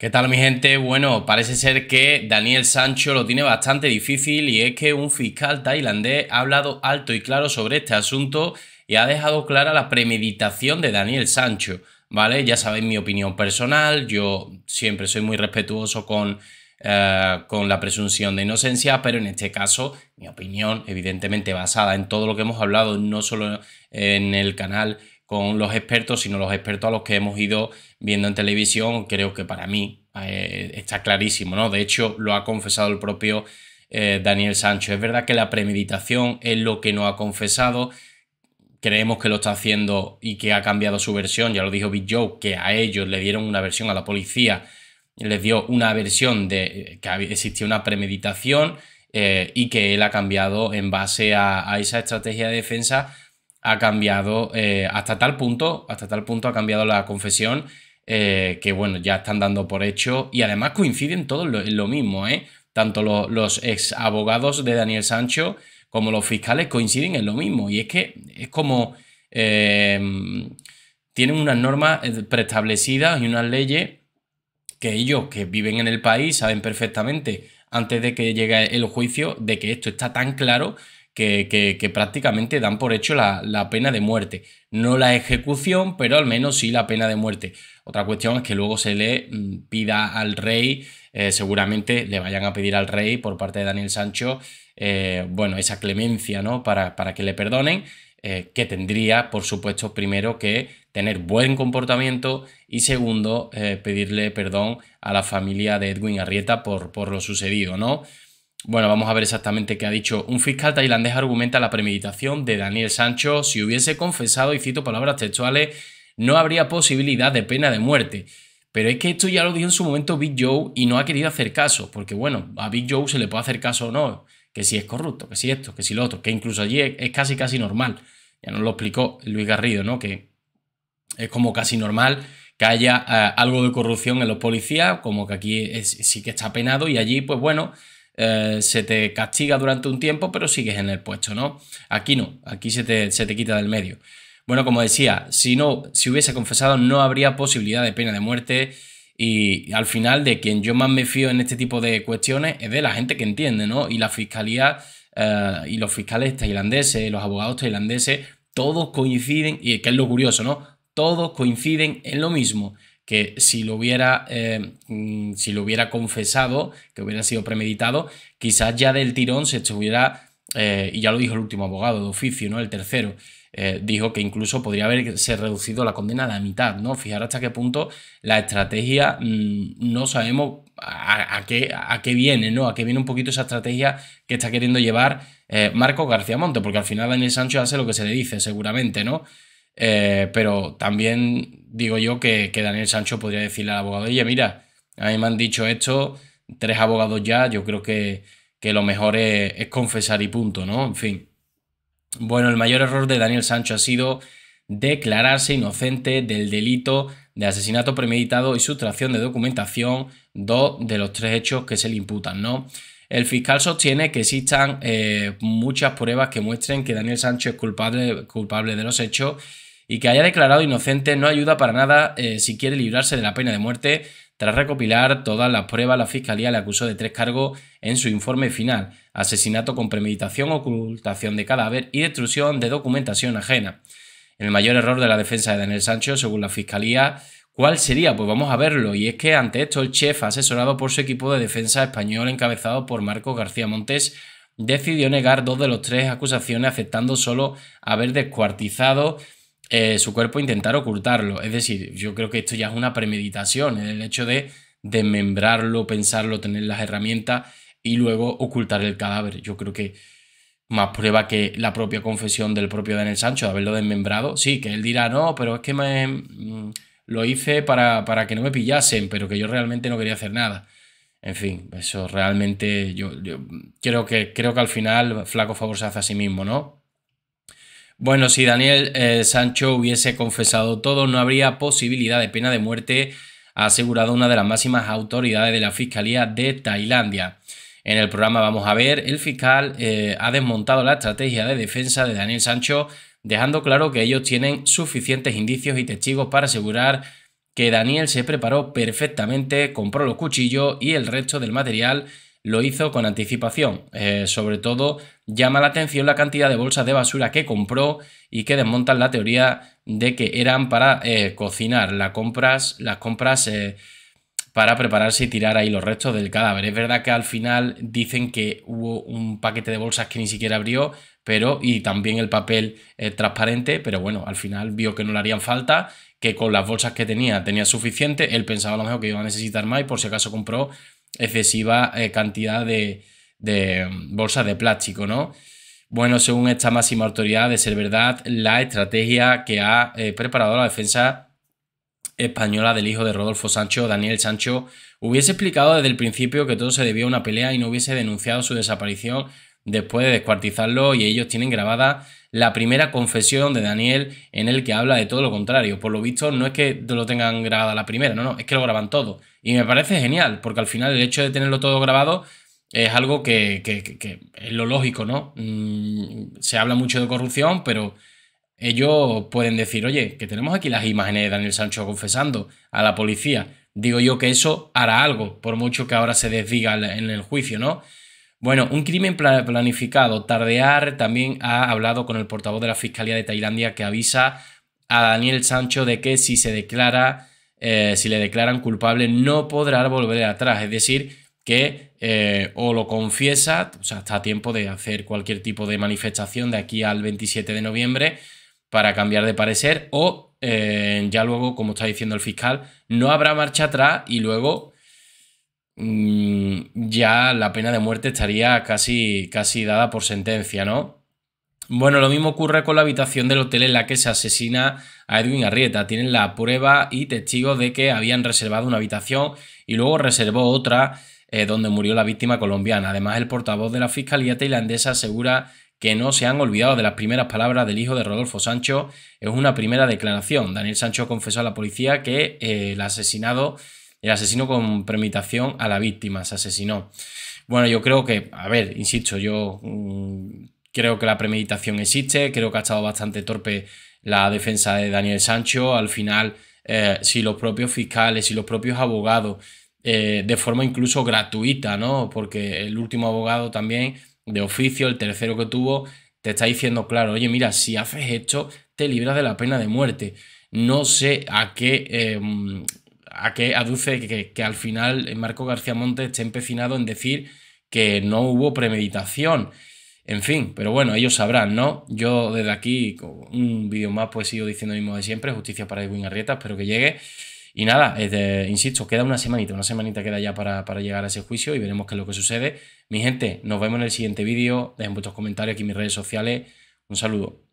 ¿Qué tal mi gente? Bueno, parece ser que Daniel Sancho lo tiene bastante difícil y es que un fiscal tailandés ha hablado alto y claro sobre este asunto y ha dejado clara la premeditación de Daniel Sancho, ¿vale? Ya sabéis mi opinión personal, yo siempre soy muy respetuoso con, eh, con la presunción de inocencia, pero en este caso mi opinión, evidentemente basada en todo lo que hemos hablado, no solo en el canal, con los expertos, sino los expertos a los que hemos ido viendo en televisión, creo que para mí eh, está clarísimo, ¿no? De hecho, lo ha confesado el propio eh, Daniel Sancho. Es verdad que la premeditación es lo que no ha confesado, creemos que lo está haciendo y que ha cambiado su versión, ya lo dijo Big Joe, que a ellos le dieron una versión, a la policía les dio una versión de que existía una premeditación eh, y que él ha cambiado en base a, esa estrategia de defensa ha cambiado eh, hasta tal punto, hasta tal punto ha cambiado la confesión eh, que bueno, ya están dando por hecho y además coinciden todos en lo mismo, ¿eh? Tanto los ex abogados de Daniel Sancho como los fiscales coinciden en lo mismo y es que es como em, tienen unas normas eh, preestablecidas y unas leyes que ellos que viven en el país saben perfectamente antes de que llegue el juicio de que esto está tan claro que, prácticamente dan por hecho la, pena de muerte. No la ejecución, pero al menos sí la pena de muerte. Otra cuestión es que luego se le mm, pida al rey, eh, seguramente le vayan a pedir al rey por parte de Daniel Sancho, eh, bueno, esa clemencia, ¿no? Para, para que le perdonen. Eh, que tendría, por supuesto, primero que tener buen comportamiento y segundo, pedirle perdón a la familia de Edwin Arrieta por, por lo sucedido, ¿no? Bueno, vamos a ver exactamente qué ha dicho. Un fiscal tailandés argumenta la premeditación de Daniel Sancho. Si hubiese confesado, y cito palabras textuales, no habría posibilidad de pena de muerte. Pero es que esto ya lo dijo en su momento Big Joe y no ha querido hacer caso, porque bueno, a Big Joe se le puede hacer caso o no, que si es corrupto, que si esto, que si lo otro, que incluso allí es casi casi normal. Ya nos lo explicó Luis Garrido, ¿no? Que es como casi normal que haya eh, algo de corrupción en los policías, como que aquí sí que está penado y allí, pues bueno, eh, se te castiga durante un tiempo, pero sigues en el puesto, ¿no? Aquí no, aquí se te, quita del medio. Bueno, como decía, si no, si hubiese confesado, no habría posibilidad de pena de muerte. Y al final, de quien yo más me fío en este tipo de cuestiones es de la gente que entiende, ¿no? Y la fiscalía eh, y los fiscales tailandeses, los abogados tailandeses, todos coinciden, y que es lo curioso, ¿no? Todos coinciden en lo mismo que si lo hubiera, eh, mm, si lo hubiera confesado, que hubiera sido premeditado, quizás ya del tirón se estuviera, eh, y ya lo dijo el último abogado de oficio, ¿no? El tercero. Eh, dijo que incluso podría haberse reducido la condena a la mitad, ¿no? Fijar hasta qué punto la estrategia mm, no sabemos a, qué, a qué viene, ¿no? A qué viene un poquito esa estrategia que está queriendo llevar Marco García Monte, porque al final Daniel Sancho hace lo que se le dice, seguramente, ¿no? Eh, pero también digo yo que, Daniel Sancho podría decirle al abogado, oye, mira, a mí me han dicho esto, tres abogados ya, yo creo que, que lo mejor es, es confesar y punto, ¿no? En fin. Bueno, el mayor error de Daniel Sancho ha sido declararse inocente del delito de asesinato premeditado y sustracción de documentación, dos de los tres hechos que se le imputan, ¿no? El fiscal sostiene que existan eh, muchas pruebas que muestren que Daniel Sancho es culpable, de los hechos y que haya declarado inocente no ayuda para nada eh, si quiere librarse de la pena de muerte. Tras recopilar todas las pruebas, la Fiscalía le acusó de tres cargos en su informe final, asesinato con premeditación, ocultación de cadáver y destrucción de documentación ajena. El mayor error de la defensa de Daniel Sancho, según la Fiscalía, ¿Cuál sería? Pues vamos a verlo. Y es que ante esto el chef, asesorado por su equipo de defensa español encabezado por Marco García Montes, decidió negar dos de los tres acusaciones, aceptando solo haber descuartizado eh, su cuerpo e intentar ocultarlo. Es decir, yo creo que esto ya es una premeditación, el hecho de desmembrarlo, pensarlo, tener las herramientas y luego ocultar el cadáver. Yo creo que más prueba que la propia confesión del propio Daniel Sancho de haberlo desmembrado. Sí, que él dirá, no, pero es que me mm, lo hice para, para, que no me pillasen, pero que yo realmente no quería hacer nada. En fin, eso realmente yo, yo creo, que, creo que al final flaco favor se hace a sí mismo, ¿no? Bueno, si Daniel eh, Sancho hubiese confesado todo, no habría posibilidad de pena de muerte, ha asegurado una de las máximas autoridades de la Fiscalía de Tailandia. En el programa Vamos a ver, el fiscal eh, ha desmontado la estrategia de defensa de Daniel Sancho dejando claro que ellos tienen suficientes indicios y testigos para asegurar que Daniel se preparó perfectamente, compró los cuchillos y el resto del material lo hizo con anticipación. Eh, sobre todo llama la atención la cantidad de bolsas de basura que compró y que desmontan la teoría de que eran para eh, cocinar las compras, las eh, para prepararse y tirar ahí los restos del cadáver. Es verdad que al final dicen que hubo un paquete de bolsas que ni siquiera abrió, pero y también el papel eh, transparente, pero bueno, al final vio que no le harían falta, que con las bolsas que tenía tenía suficiente, él pensaba a lo mejor que iba a necesitar más y por si acaso compró excesiva eh, cantidad de, mm, bolsas de plástico, ¿no? Bueno, según esta máxima autoridad, de ser verdad, la estrategia que ha eh, preparado la defensa española del hijo de Rodolfo Sancho, Daniel Sancho, hubiese explicado desde el principio que todo se debía a una pelea y no hubiese denunciado su desaparición después de descuartizarlo y ellos tienen grabada la primera confesión de Daniel en el que habla de todo lo contrario. Por lo visto no es que lo tengan grabada la primera, no, no, es que lo graban todo. Y me parece genial, porque al final el hecho de tenerlo todo grabado es algo que, es lo lógico, ¿no? Mm, se habla mucho de corrupción, pero ellos pueden decir, oye, que tenemos aquí las imágenes de Daniel Sancho confesando a la policía. Digo yo que eso hará algo, por mucho que ahora se desdiga en el juicio, ¿no? Bueno, un crimen planificado. Tardear también ha hablado con el portavoz de la Fiscalía de Tailandia que avisa a Daniel Sancho de que si se declara, eh, si le declaran culpable, no podrá volver atrás. Es decir, que eh, o lo confiesa, o sea, está a tiempo de hacer cualquier tipo de manifestación de aquí al 27 de noviembre para cambiar de parecer, o eh, ya luego, como está diciendo el fiscal, no habrá marcha atrás y luego Mm, ya la pena de muerte estaría casi, casi dada por sentencia, ¿no? Bueno, lo mismo ocurre con la habitación del hotel en la que se asesina a Edwin Arrieta. Tienen la prueba y testigos de que habían reservado una habitación y luego reservó otra eh, donde murió la víctima colombiana. Además, el portavoz de la Fiscalía tailandesa asegura que no se han olvidado de las primeras palabras del hijo de Rodolfo Sancho. Es una primera declaración. Daniel Sancho confesó a la policía que eh, el asesinado el asesino con premeditación a la víctima se asesinó. Bueno, yo creo que, a ver, insisto, yo mm, creo que la premeditación existe, creo que ha estado bastante torpe la defensa de Daniel Sancho. Al final, eh, si los propios fiscales, si los propios abogados, eh, de forma incluso gratuita, ¿no? Porque el último abogado también de oficio, el tercero que tuvo, te está diciendo, claro, oye, mira, si haces esto, te libras de la pena de muerte. No sé a qué em, a que aduce que, al final eh, Marco García Montes esté empecinado en decir que no hubo premeditación. En fin, pero bueno, ellos sabrán, ¿no? Yo desde aquí, con un vídeo más, pues sigo diciendo lo mismo de siempre, justicia para Edwin Arrieta, espero que llegue. Y nada, insisto, queda una semanita, una semanita queda ya para, para, llegar a ese juicio y veremos qué es lo que sucede. Mi gente, nos vemos en el siguiente vídeo, dejen vuestros comentarios aquí en mis redes sociales. Un saludo.